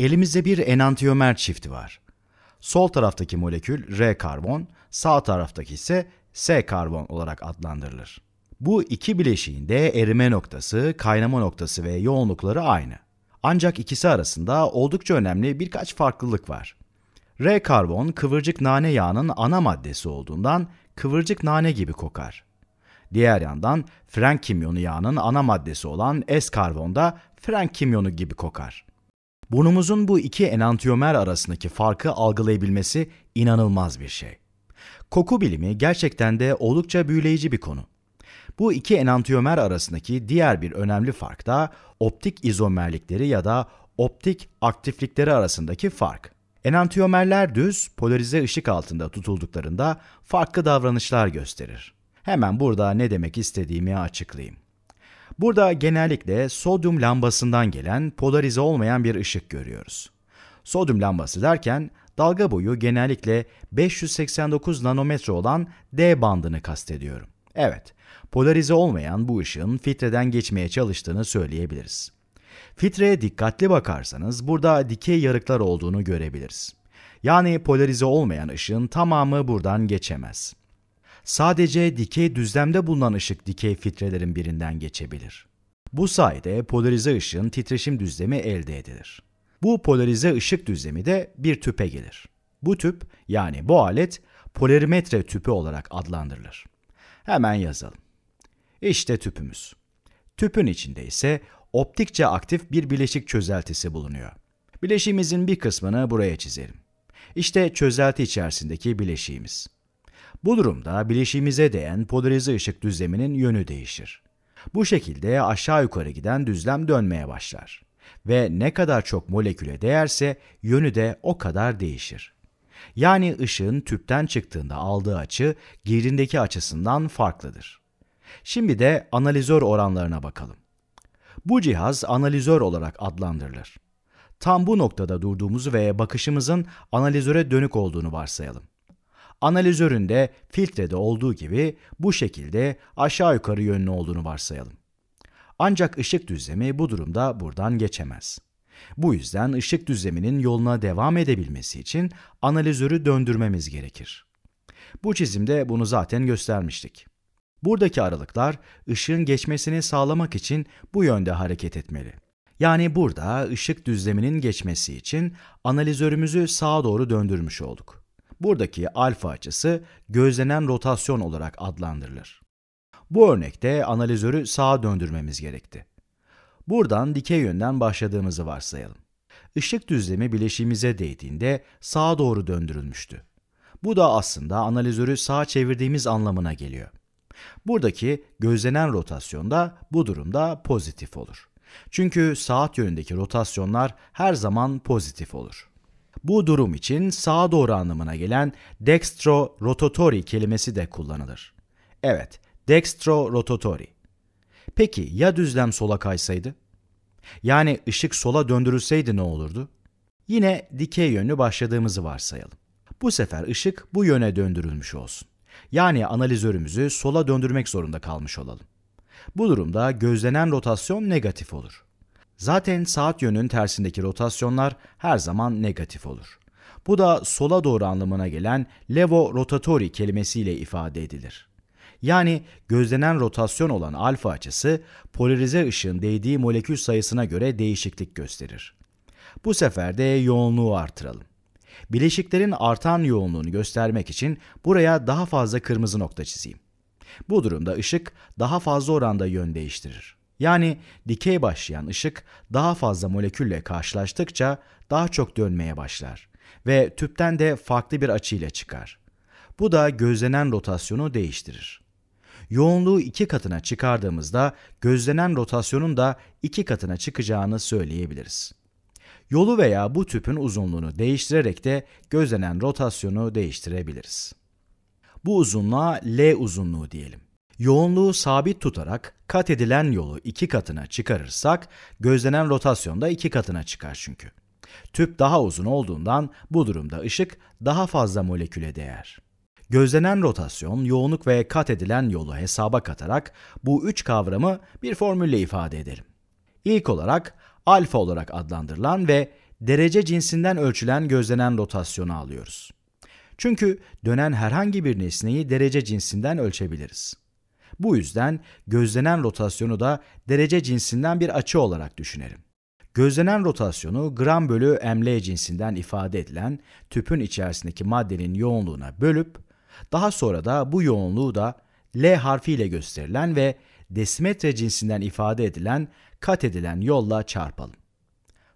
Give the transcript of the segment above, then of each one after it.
Elimizde bir enantiyomer çifti var. Sol taraftaki molekül R karbon, sağ taraftaki ise S karbon olarak adlandırılır. Bu iki bileşiğin de erime noktası, kaynama noktası ve yoğunlukları aynı. Ancak ikisi arasında oldukça önemli birkaç farklılık var. R karbon kıvırcık nane yağının ana maddesi olduğundan kıvırcık nane gibi kokar. Diğer yandan frank kimyonu yağının ana maddesi olan S karbon da frank kimyonu gibi kokar. Burnumuzun bu iki enantiyomer arasındaki farkı algılayabilmesi inanılmaz bir şey. Koku bilimi gerçekten de oldukça büyüleyici bir konu. Bu iki enantiyomer arasındaki diğer bir önemli fark da optik izomerlikleri ya da optik aktiflikleri arasındaki fark. Enantiyomerler düz, polarize ışık altında tutulduklarında farklı davranışlar gösterir. Hemen burada ne demek istediğimi açıklayayım. Burada genellikle sodyum lambasından gelen polarize olmayan bir ışık görüyoruz. Sodyum lambası derken dalga boyu genellikle 589 nanometre olan D bandını kastediyorum. Evet, polarize olmayan bu ışığın filtreden geçmeye çalıştığını söyleyebiliriz. Filtreye dikkatli bakarsanız burada dikey yarıklar olduğunu görebiliriz. Yani polarize olmayan ışığın tamamı buradan geçemez sadece dikey düzlemde bulunan ışık dikey filtrelerin birinden geçebilir. Bu sayede polarize ışığın titreşim düzlemi elde edilir. Bu polarize ışık düzlemi de bir tüpe gelir. Bu tüp yani bu alet polarimetre tüpü olarak adlandırılır. Hemen yazalım. İşte tüpümüz. Tüpün içinde ise optikçe aktif bir bileşik çözeltisi bulunuyor. Bileşiğimizin bir kısmını buraya çizelim. İşte çözelti içerisindeki bileşiğimiz. Bu durumda bileşiğimize değen polarize ışık düzleminin yönü değişir. Bu şekilde aşağı yukarı giden düzlem dönmeye başlar ve ne kadar çok moleküle değerse yönü de o kadar değişir. Yani ışığın tüpten çıktığında aldığı açı girdiğindeki açısından farklıdır. Şimdi de analizör oranlarına bakalım. Bu cihaz analizör olarak adlandırılır. Tam bu noktada durduğumuzu ve bakışımızın analizöre dönük olduğunu varsayalım. Analizöründe filtrede olduğu gibi bu şekilde aşağı yukarı yönlü olduğunu varsayalım. Ancak ışık düzlemi bu durumda buradan geçemez. Bu yüzden ışık düzleminin yoluna devam edebilmesi için analizörü döndürmemiz gerekir. Bu çizimde bunu zaten göstermiştik. Buradaki aralıklar ışığın geçmesini sağlamak için bu yönde hareket etmeli. Yani burada ışık düzleminin geçmesi için analizörümüzü sağa doğru döndürmüş olduk. Buradaki alfa açısı gözlenen rotasyon olarak adlandırılır. Bu örnekte analizörü sağa döndürmemiz gerekti. Buradan dikey yönden başladığımızı varsayalım. Işık düzlemi bileşiğimize değdiğinde sağa doğru döndürülmüştü. Bu da aslında analizörü sağa çevirdiğimiz anlamına geliyor. Buradaki gözlenen rotasyonda bu durumda pozitif olur. Çünkü saat yönündeki rotasyonlar her zaman pozitif olur. Bu durum için sağa doğru anlamına gelen dextro dextrorotatori kelimesi de kullanılır. Evet, dextro dextrorotatori. Peki ya düzlem sola kaysaydı? Yani ışık sola döndürülseydi ne olurdu? Yine dikey yönlü başladığımızı varsayalım. Bu sefer ışık bu yöne döndürülmüş olsun. Yani analizörümüzü sola döndürmek zorunda kalmış olalım. Bu durumda gözlenen rotasyon negatif olur. Zaten saat yönünün tersindeki rotasyonlar her zaman negatif olur. Bu da sola doğru anlamına gelen levo rotatori kelimesiyle ifade edilir. Yani gözlenen rotasyon olan alfa açısı polarize ışığın değdiği molekül sayısına göre değişiklik gösterir. Bu sefer de yoğunluğu artıralım. Bileşiklerin artan yoğunluğunu göstermek için buraya daha fazla kırmızı nokta çizeyim. Bu durumda ışık daha fazla oranda yön değiştirir. Yani dikey başlayan ışık daha fazla molekülle karşılaştıkça daha çok dönmeye başlar ve tüpten de farklı bir açıyla çıkar. Bu da gözlenen rotasyonu değiştirir. Yoğunluğu iki katına çıkardığımızda gözlenen rotasyonun da iki katına çıkacağını söyleyebiliriz. Yolu veya bu tüpün uzunluğunu değiştirerek de gözlenen rotasyonu değiştirebiliriz. Bu uzunluğa L uzunluğu diyelim. Yoğunluğu sabit tutarak kat edilen yolu iki katına çıkarırsak gözlenen rotasyon da iki katına çıkar çünkü. Tüp daha uzun olduğundan bu durumda ışık daha fazla moleküle değer. Gözlenen rotasyon, yoğunluk ve kat edilen yolu hesaba katarak bu üç kavramı bir formülle ifade edelim. İlk olarak alfa olarak adlandırılan ve derece cinsinden ölçülen gözlenen rotasyonu alıyoruz. Çünkü dönen herhangi bir nesneyi derece cinsinden ölçebiliriz. Bu yüzden gözlenen rotasyonu da derece cinsinden bir açı olarak düşünelim. Gözlenen rotasyonu gram bölü ml cinsinden ifade edilen tüpün içerisindeki maddenin yoğunluğuna bölüp daha sonra da bu yoğunluğu da L harfiyle gösterilen ve desimetre cinsinden ifade edilen kat edilen yolla çarpalım.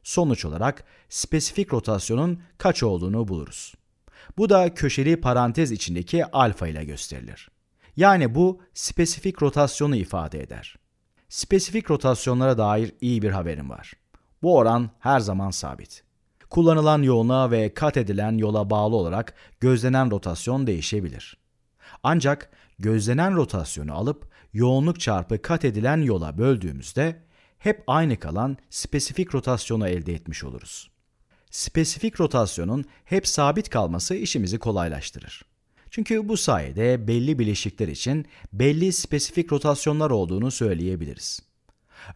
Sonuç olarak spesifik rotasyonun kaç olduğunu buluruz. Bu da köşeli parantez içindeki alfa ile gösterilir. Yani bu spesifik rotasyonu ifade eder. Spesifik rotasyonlara dair iyi bir haberim var. Bu oran her zaman sabit. Kullanılan yoğunluğa ve kat edilen yola bağlı olarak gözlenen rotasyon değişebilir. Ancak gözlenen rotasyonu alıp yoğunluk çarpı kat edilen yola böldüğümüzde hep aynı kalan spesifik rotasyonu elde etmiş oluruz. Spesifik rotasyonun hep sabit kalması işimizi kolaylaştırır. Çünkü bu sayede belli bileşikler için belli spesifik rotasyonlar olduğunu söyleyebiliriz.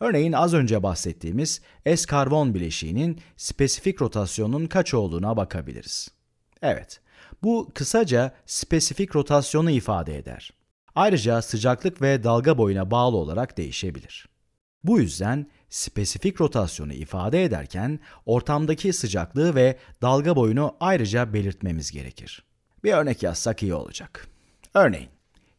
Örneğin az önce bahsettiğimiz S karbon bileşiğinin spesifik rotasyonun kaç olduğuna bakabiliriz. Evet, bu kısaca spesifik rotasyonu ifade eder. Ayrıca sıcaklık ve dalga boyuna bağlı olarak değişebilir. Bu yüzden spesifik rotasyonu ifade ederken ortamdaki sıcaklığı ve dalga boyunu ayrıca belirtmemiz gerekir. Bir örnek yazsak iyi olacak. Örneğin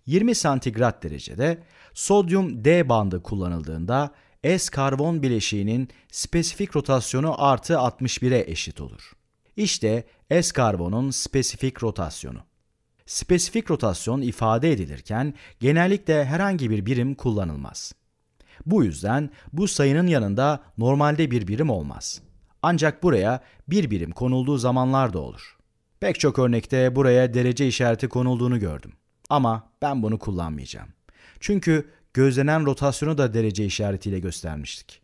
20 santigrat derecede sodyum D bandı kullanıldığında S karbon bileşiğinin spesifik rotasyonu artı 61'e eşit olur. İşte S karbonun spesifik rotasyonu. Spesifik rotasyon ifade edilirken genellikle herhangi bir birim kullanılmaz. Bu yüzden bu sayının yanında normalde bir birim olmaz. Ancak buraya bir birim konulduğu zamanlar da olur. Pek çok örnekte buraya derece işareti konulduğunu gördüm. Ama ben bunu kullanmayacağım. Çünkü gözlenen rotasyonu da derece işaretiyle göstermiştik.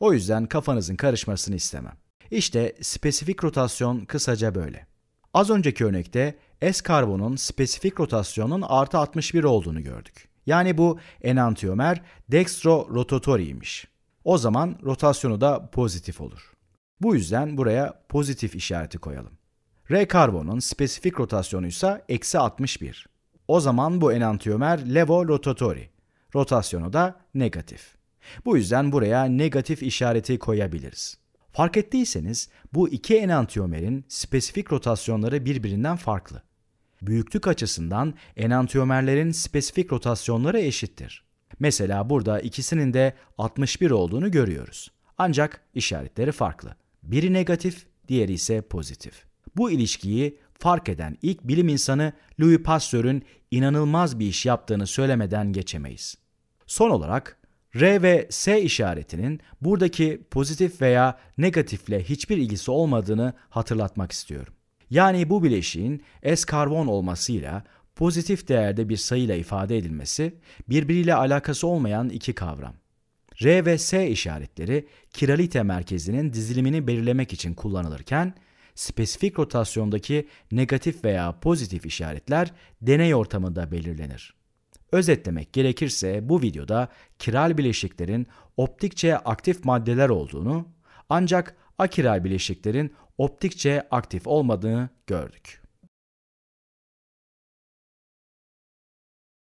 O yüzden kafanızın karışmasını istemem. İşte spesifik rotasyon kısaca böyle. Az önceki örnekte S karbonun spesifik rotasyonun artı 61 olduğunu gördük. Yani bu enantiyomer dextro rotatoriymiş. O zaman rotasyonu da pozitif olur. Bu yüzden buraya pozitif işareti koyalım. R karbonun spesifik rotasyonu ise eksi 61. O zaman bu enantiyomer levo rotatori. Rotasyonu da negatif. Bu yüzden buraya negatif işareti koyabiliriz. Fark ettiyseniz bu iki enantiyomerin spesifik rotasyonları birbirinden farklı. Büyüklük açısından enantiyomerlerin spesifik rotasyonları eşittir. Mesela burada ikisinin de 61 olduğunu görüyoruz. Ancak işaretleri farklı. Biri negatif, diğeri ise pozitif. Bu ilişkiyi fark eden ilk bilim insanı Louis Pasteur'ün inanılmaz bir iş yaptığını söylemeden geçemeyiz. Son olarak R ve S işaretinin buradaki pozitif veya negatifle hiçbir ilgisi olmadığını hatırlatmak istiyorum. Yani bu bileşiğin S karbon olmasıyla pozitif değerde bir sayıyla ifade edilmesi birbiriyle alakası olmayan iki kavram. R ve S işaretleri kiralite merkezinin dizilimini belirlemek için kullanılırken spesifik rotasyondaki negatif veya pozitif işaretler deney ortamında belirlenir. Özetlemek gerekirse bu videoda kiral bileşiklerin optikçe aktif maddeler olduğunu ancak akiral bileşiklerin optikçe aktif olmadığını gördük.